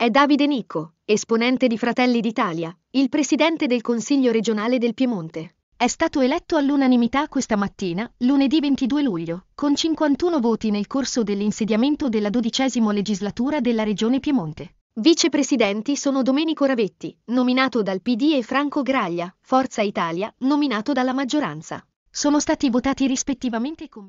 È Davide Nico, esponente di Fratelli d'Italia, il presidente del Consiglio regionale del Piemonte. È stato eletto all'unanimità questa mattina, lunedì 22 luglio, con 51 voti nel corso dell'insediamento della dodicesima legislatura della Regione Piemonte. Vicepresidenti sono Domenico Ravetti, nominato dal PD e Franco Graglia, Forza Italia, nominato dalla maggioranza. Sono stati votati rispettivamente con